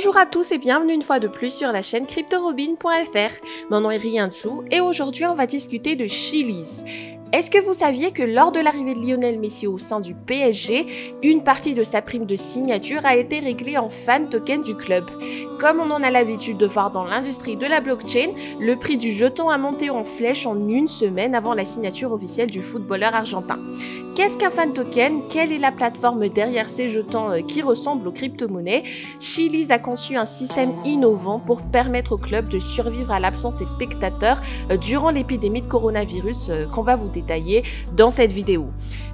Bonjour à tous et bienvenue une fois de plus sur la chaîne CryptoRobin.fr. Mon nom est Rien Dessous et aujourd'hui on va discuter de Chilis. Est-ce que vous saviez que lors de l'arrivée de Lionel Messi au sein du PSG, une partie de sa prime de signature a été réglée en fan token du club Comme on en a l'habitude de voir dans l'industrie de la blockchain, le prix du jeton a monté en flèche en une semaine avant la signature officielle du footballeur argentin. Qu'est-ce qu'un fan token Quelle est la plateforme derrière ces jetons euh, qui ressemblent aux crypto-monnaies Chili's a conçu un système innovant pour permettre au club de survivre à l'absence des spectateurs euh, durant l'épidémie de coronavirus euh, qu'on va vous détailler dans cette vidéo.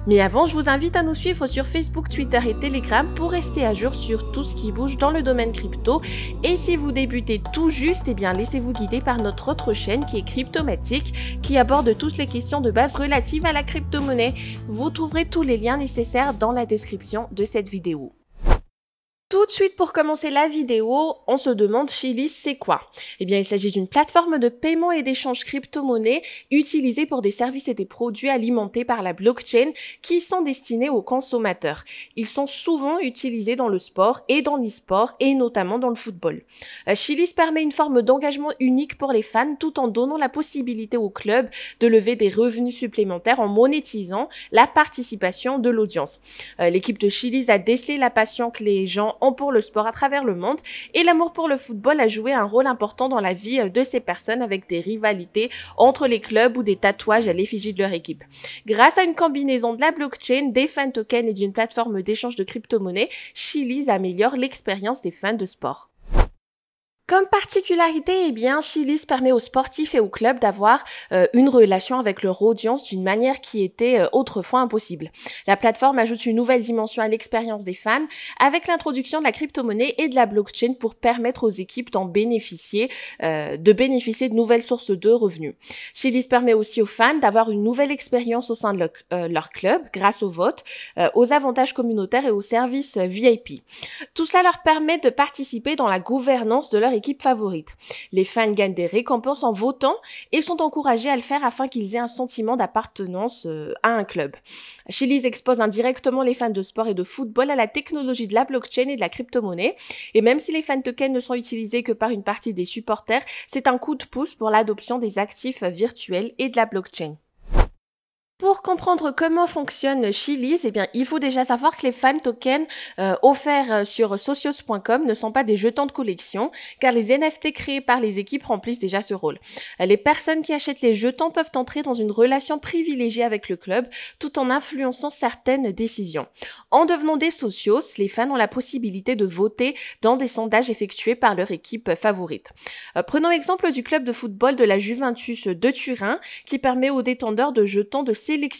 Mais avant, je vous invite à nous suivre sur Facebook, Twitter et Telegram pour rester à jour sur tout ce qui bouge dans le domaine crypto. Et si vous débutez tout juste, eh bien laissez-vous guider par notre autre chaîne qui est Cryptomatique, qui aborde toutes les questions de base relatives à la crypto-monnaie trouverez tous les liens nécessaires dans la description de cette vidéo. Tout de suite pour commencer la vidéo, on se demande Chili c'est quoi Eh bien il s'agit d'une plateforme de paiement et d'échange crypto monnaie utilisée pour des services et des produits alimentés par la blockchain qui sont destinés aux consommateurs. Ils sont souvent utilisés dans le sport et dans l'e-sport et notamment dans le football. Euh, Chili's permet une forme d'engagement unique pour les fans tout en donnant la possibilité aux clubs de lever des revenus supplémentaires en monétisant la participation de l'audience. Euh, l'équipe de Chili's a décelé la passion que les gens pour le sport à travers le monde et l'amour pour le football a joué un rôle important dans la vie euh, de ces personnes avec des rivalités entre les clubs ou des tatouages à l'effigie de leur équipe. Grâce à une combinaison de la blockchain, des fan tokens et d'une plateforme d'échange de crypto-monnaies, Chili's améliore l'expérience des fans de sport. Comme particularité, eh bien, Chilis permet aux sportifs et aux clubs d'avoir euh, une relation avec leur audience d'une manière qui était euh, autrefois impossible. La plateforme ajoute une nouvelle dimension à l'expérience des fans avec l'introduction de la crypto-monnaie et de la blockchain pour permettre aux équipes d'en bénéficier, euh, de bénéficier de nouvelles sources de revenus. Chilis permet aussi aux fans d'avoir une nouvelle expérience au sein de leur, leur club grâce au vote, aux avantages communautaires et aux services VIP. Tout cela leur permet de participer dans la gouvernance de leur équipe favorite. Les fans gagnent des récompenses en votant et sont encouragés à le faire afin qu'ils aient un sentiment d'appartenance euh, à un club. Chili's expose indirectement les fans de sport et de football à la technologie de la blockchain et de la crypto-monnaie. Et même si les fans tokens ne sont utilisés que par une partie des supporters, c'est un coup de pouce pour l'adoption des actifs virtuels et de la blockchain comprendre comment fonctionne Chili's, eh bien, il faut déjà savoir que les fan tokens euh, offerts euh, sur socios.com ne sont pas des jetons de collection, car les NFT créés par les équipes remplissent déjà ce rôle. Euh, les personnes qui achètent les jetons peuvent entrer dans une relation privilégiée avec le club, tout en influençant certaines décisions. En devenant des socios, les fans ont la possibilité de voter dans des sondages effectués par leur équipe favorite. prenons l'exemple du club de football de la Juventus de Turin, qui permet aux détendeurs de jetons de sélectionner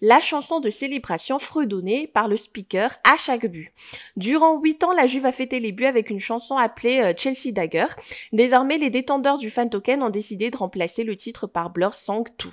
la chanson de célébration fredonnée par le speaker à chaque but. Durant huit ans, la Juve a fêté les buts avec une chanson appelée euh, Chelsea Dagger. Désormais, les détendeurs du fan token ont décidé de remplacer le titre par Blur Song 2.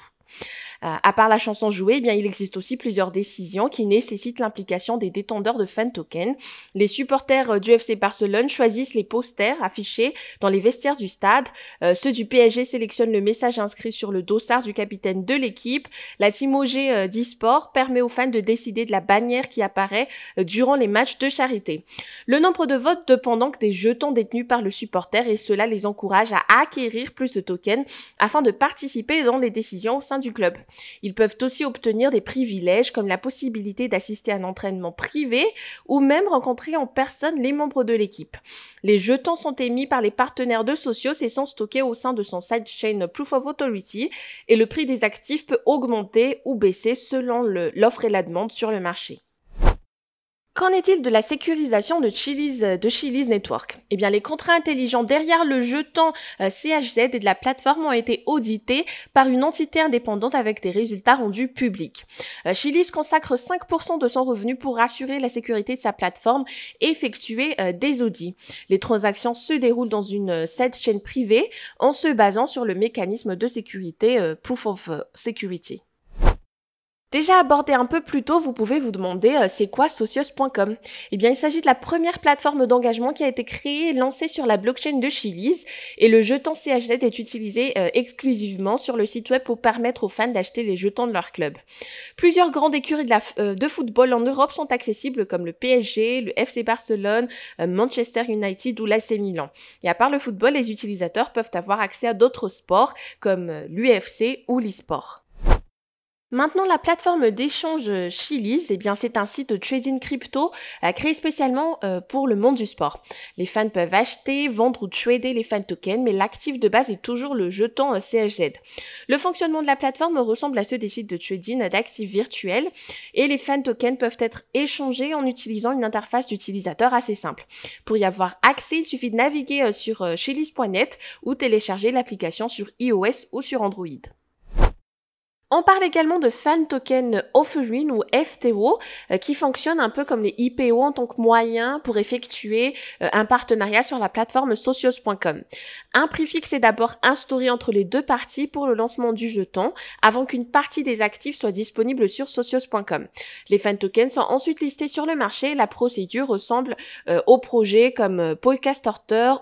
Euh, à part la chanson jouée, eh bien, il existe aussi plusieurs décisions qui nécessitent l'implication des détendeurs de fan token. Les supporters euh, du FC Barcelone choisissent les posters affichés dans les vestiaires du stade. Euh, ceux du PSG sélectionnent le message inscrit sur le dossard du capitaine de l'équipe. La team OG sport permet aux fans de décider de la bannière qui apparaît durant les matchs de charité. Le nombre de votes dépend donc des jetons détenus par le supporter et cela les encourage à acquérir plus de tokens afin de participer dans les décisions au sein du club. Ils peuvent aussi obtenir des privilèges comme la possibilité d'assister à un entraînement privé ou même rencontrer en personne les membres de l'équipe. Les jetons sont émis par les partenaires de Socios et sont stockés au sein de son sidechain Proof of Authority et le prix des actifs peut augmenter ou baisser selon l'offre et la demande sur le marché. Qu'en est-il de la sécurisation de Chili's, euh, de Network Eh bien, les contrats intelligents derrière le jeton euh, CHZ et de la plateforme ont été audités par une entité indépendante avec des résultats rendus publics. Euh, Chili's consacre 5% de son revenu pour assurer la sécurité de sa plateforme et effectuer des audits. Les transactions se déroulent dans une cette chaîne privée en se basant sur le mécanisme de sécurité Proof of Security. Déjà abordé un peu plus tôt, vous pouvez vous demander euh, c'est quoi socios.com Eh bien, il s'agit de la première plateforme d'engagement qui a été créée et lancée sur la blockchain de Chili's et le jeton CHZ est utilisé euh, exclusivement sur le site web pour permettre aux fans d'acheter les jetons de leur club. Plusieurs grandes écuries de, la euh, de, football en Europe sont accessibles comme le PSG, le FC Barcelone, Manchester United ou l'AC Milan. Et à part le football, les utilisateurs peuvent avoir accès à d'autres sports comme l'UFC ou le Maintenant, la plateforme d'échange Chili's, eh bien, c'est un site de trading crypto euh, créé spécialement euh, pour le monde du sport. Les fans peuvent acheter, vendre ou trader les fan tokens, mais l'actif de base est toujours le jeton euh, CHZ. Le fonctionnement de la plateforme ressemble à ceux des sites de trading d'actifs virtuels et les fan tokens peuvent être échangés en utilisant une interface d'utilisateur assez simple. Pour y avoir accès, il suffit de naviguer sur chilis.net ou télécharger l'application sur iOS ou sur Android. On parle également de Fan Token Offering ou FTO euh, qui fonctionne un peu comme les IPO en tant que moyen pour effectuer euh, un partenariat sur la plateforme socios.com. Un prix fixe est d'abord instauré entre les deux parties pour le lancement du jeton avant qu'une partie des actifs soit disponible sur socios.com. Les Fan Tokens sont ensuite listés sur le marché. La procédure ressemble euh, aux projets comme Podcast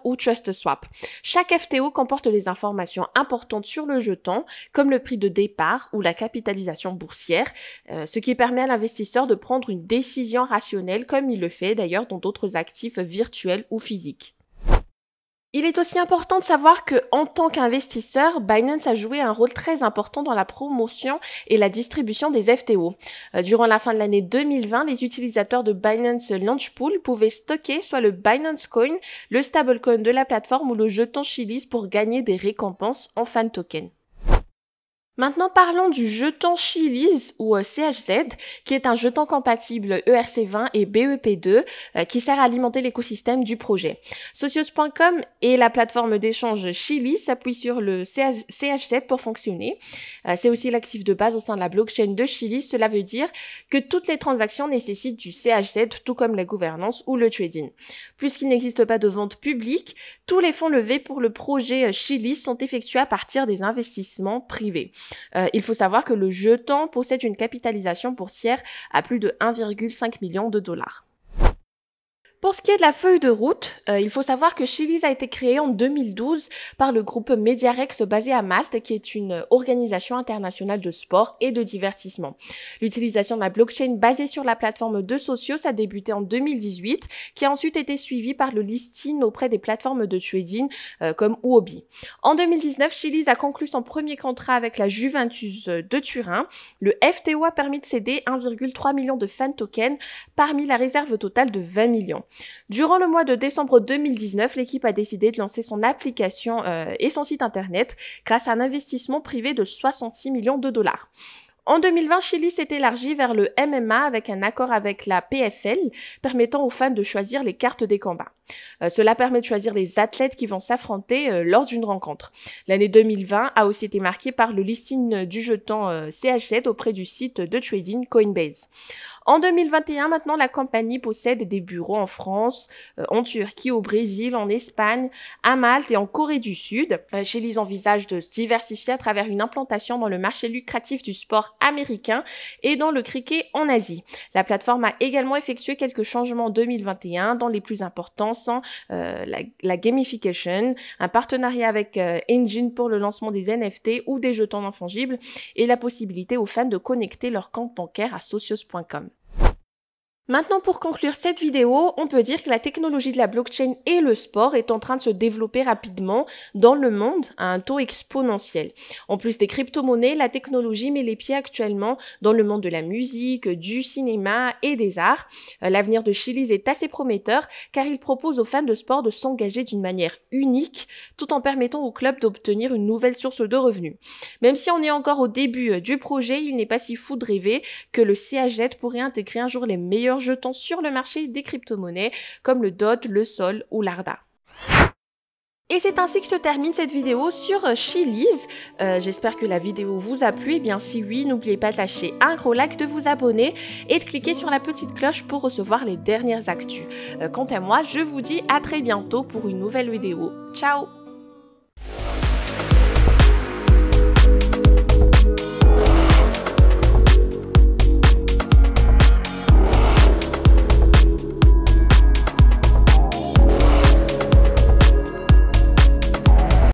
ou TrustSwap. Chaque FTO comporte des informations importantes sur le jeton comme le prix de départ la capitalisation boursière, euh, ce qui permet à l'investisseur de prendre une décision rationnelle comme il le fait d'ailleurs dans d'autres actifs virtuels ou physiques. Il est aussi important de savoir que, en tant qu'investisseur, Binance a joué un rôle très important dans la promotion et la distribution des FTO. Euh, durant la fin de l'année 2020, les utilisateurs de Binance Launchpool pouvaient stocker soit le Binance Coin, le stablecoin de la plateforme ou le jeton Chili's pour gagner des récompenses en fan token. Maintenant, parlons du jeton Chiliz ou euh, CHZ, qui est un jeton compatible ERC20 et BEP2, euh, qui sert à alimenter l'écosystème du projet. Socios.com et la plateforme d'échange Chiliz s'appuient sur le CHZ pour fonctionner. Euh, c'est aussi l'actif de base au sein de la blockchain de Chiliz. Cela veut dire que toutes les transactions nécessitent du CHZ tout comme la gouvernance ou le trading. Puisqu'il n'existe pas de vente publique, tous les fonds levés pour le projet Chiliz sont effectués à partir des investissements privés. Euh, il faut savoir que le jeton possède une capitalisation boursière à plus de 1,5 million de dollars. Pour ce qui est de la feuille de route, euh, il faut savoir que Chili's a été créé en 2012 par le groupe Mediarex basé à Malte, qui est une organisation internationale de sport et de divertissement. L'utilisation de la blockchain basée sur la plateforme de Socios a débuté en 2018, qui a ensuite été suivie par le listing auprès des plateformes de trading euh, comme Huobi. En 2019, Chili's a conclu son premier contrat avec la Juventus de Turin. Le FTO a permis de céder 1,3 million de fan tokens parmi la réserve totale de 20 millions. Durant le mois de décembre 2019, l'équipe a décidé de lancer son application euh, et son site internet grâce à un investissement privé de 66 millions de dollars. En 2020, Chili s'est élargi vers le MMA avec un accord avec la PFL permettant aux fans de choisir les cartes des combats. Euh, cela permet de choisir les athlètes qui vont s'affronter euh, lors d'une rencontre. L'année 2020 a aussi été marquée par le listing du jeton CHZ auprès du site de trading Coinbase. En 2021, maintenant, la compagnie possède des bureaux en France, euh, en Turquie, au Brésil, en Espagne, à Malte et en Corée du Sud. Euh, envisage de se diversifier à travers une implantation dans le marché lucratif du sport américain et dans le cricket en Asie. La plateforme a également effectué quelques changements en 2021, dont les plus importants sont euh, la, gamification, un partenariat avec euh, Engine pour le lancement des NFT ou des jetons non fongibles et la possibilité aux fans de connecter leur compte bancaire à socios.com. Maintenant, pour conclure cette vidéo, on peut dire que la technologie de la blockchain et le sport est en train de se développer rapidement dans le monde à un taux exponentiel. En plus des crypto-monnaies, la technologie met les pieds actuellement dans le monde de la musique, du cinéma et des arts. Euh, l'avenir de Chili's est assez prometteur car il propose aux fans de sport de s'engager d'une manière unique tout en permettant au club d'obtenir une nouvelle source de revenus. Même si on est encore au début euh, du projet, il n'est pas si fou de rêver que le CHZ e pourrait intégrer un jour les meilleurs jetons sur le marché des crypto-monnaies comme le DOT, le SOL ou l'ARDA. Et c'est ainsi que se termine cette vidéo sur euh, Chili's. Euh, j'espère que la vidéo vous a plu. Et eh bien si oui, n'oubliez pas de lâcher un gros like, de vous abonner et de cliquer sur la petite cloche pour recevoir les dernières actus. Euh, quant à moi, je vous dis à très bientôt pour une nouvelle vidéo. Ciao